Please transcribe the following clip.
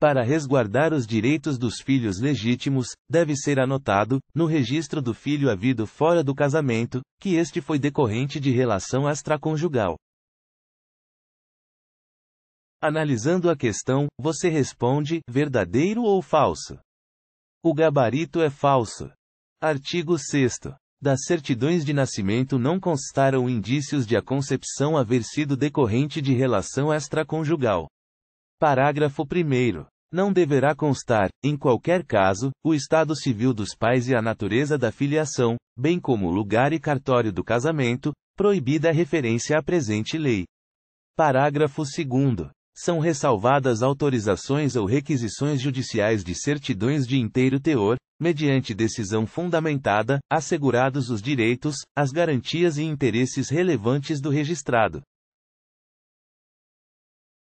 para resguardar os direitos dos filhos legítimos, deve ser anotado, no registro do filho havido fora do casamento, que este foi decorrente de relação extraconjugal. Analisando a questão, você responde: verdadeiro ou falso? O gabarito é falso. Artigo 6. Das certidões de nascimento não constaram indícios de a concepção haver sido decorrente de relação extraconjugal. Parágrafo 1. Não deverá constar, em qualquer caso, o estado civil dos pais e a natureza da filiação, bem como o lugar e cartório do casamento, proibida a referência à presente lei. Parágrafo 2. São ressalvadas autorizações ou requisições judiciais de certidões de inteiro teor, mediante decisão fundamentada, assegurados os direitos, as garantias e interesses relevantes do registrado.